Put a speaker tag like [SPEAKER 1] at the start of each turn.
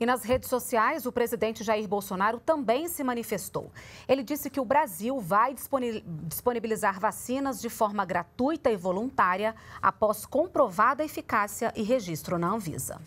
[SPEAKER 1] E nas redes sociais, o presidente Jair Bolsonaro também se manifestou. Ele disse que o Brasil vai disponibilizar vacinas de forma gratuita e voluntária após comprovada eficácia e registro na Anvisa.